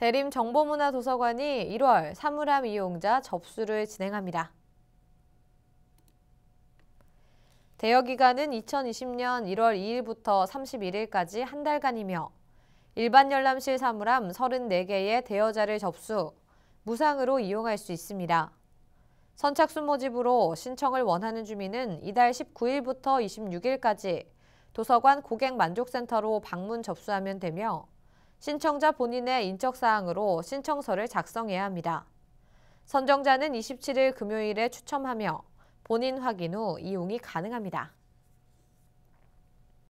대림 정보문화도서관이 1월 사물함 이용자 접수를 진행합니다. 대여 기간은 2020년 1월 2일부터 31일까지 한 달간이며 일반 열람실 사물함 34개의 대여자를 접수, 무상으로 이용할 수 있습니다. 선착순 모집으로 신청을 원하는 주민은 이달 19일부터 26일까지 도서관 고객만족센터로 방문 접수하면 되며 신청자 본인의 인적사항으로 신청서를 작성해야 합니다. 선정자는 27일 금요일에 추첨하며 본인 확인 후 이용이 가능합니다.